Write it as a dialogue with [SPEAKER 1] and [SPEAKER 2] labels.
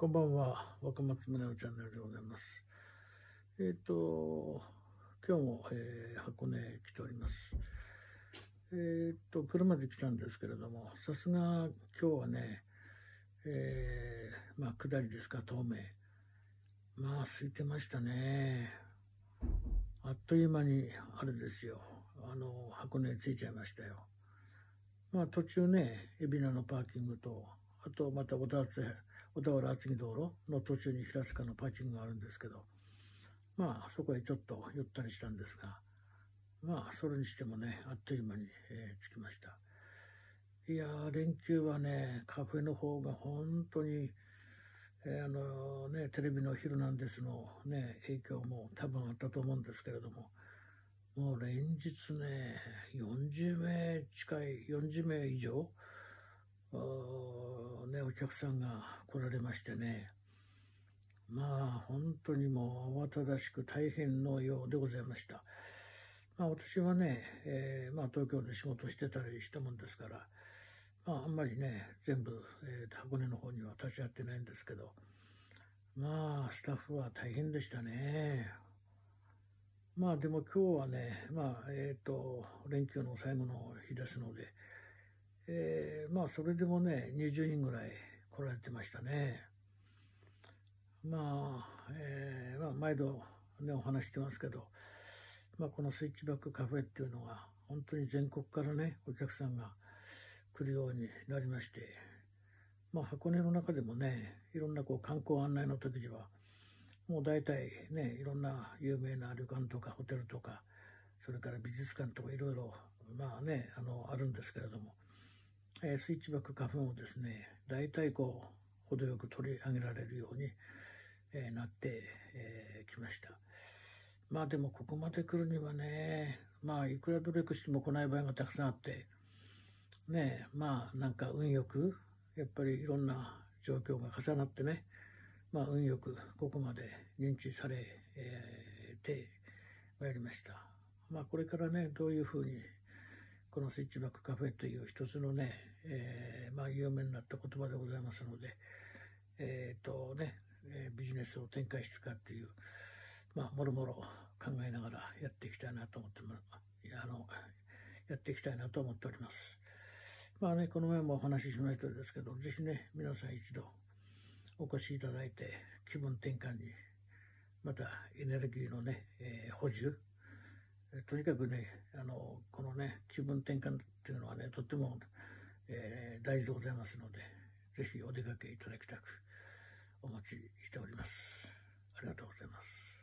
[SPEAKER 1] こんばんは若松宗のチャンネルでございますえっ、ー、と今日も、えー、箱根来ておりますえっ、ー、と車で来たんですけれどもさすが今日はねえー、まあ下りですか東名まあ空いてましたねあっという間にあれですよあの箱根着いちゃいましたよまあ途中ね海老名のパーキングとあとまた小田津小田原厚木道路の途中に平塚のパーキングがあるんですけど、まあ、そこへちょっと寄ったりしたんですが、まあ、それにしてもね、あっという間に、えー、着きました。いやー、連休はね、カフェの方が本当に、えー、あのー、ね、テレビの「ヒルナンデス」のね、影響も多分あったと思うんですけれども、もう連日ね、40名近い、40名以上、お客さんが来られましてねまあ本当にもう慌ただしく大変のようでございました。まあ、私はね、えー、まあ、東京で仕事してたりしたもんですから、まあ、あんまりね全部、えー、箱根の方には立ち会ってないんですけどまあスタッフは大変でしたね。まあでも今日はね、まあえっ、ー、と連休の最後の日ですので、えー、まあそれでもね20人ぐらい来られてましたね。まあ、えー、まあ、毎度ね、お話してますけど、まあ、このスイッチバックカフェっていうのが、本当に全国からね、お客さんが来るようになりまして、まあ、箱根の中でもね、いろんなこう観光案内の時には、もう大体ね、いろんな有名な旅館とかホテルとか、それから美術館とかいろいろ、まあね、あの、あるんですけれども、えスイッチバック花粉をですね、大体こう、程よく取り上げられるように、えなってき、えー、ました。まあでもここまで来るにはね、まあいくら努力しても来ない場合がたくさんあって、ねまあなんか運よく、やっぱりいろんな状況が重なってね、まあ運よくここまで認知され、えてまいりました。まあこれからね、どういうふうにこのスイッチバックカフェという一つのね、えー、まあ、有名になった言葉でございますので、えっ、ー、とね、えビジネスを展開してかっていう、まあ、もろもろ考えながらやっていきたいなと思っても、あの、やっていきたいなと思っております。まあね、この前もお話ししましたですけど、ぜひね、皆さん一度お越しいただいて、気分転換に、またエネルギーのね、えー、補充、とにかくねあのこのね気分転換っていうのはねとっても、えー、大事でございますので是非お出かけいただきたくお待ちしておりますありがとうございます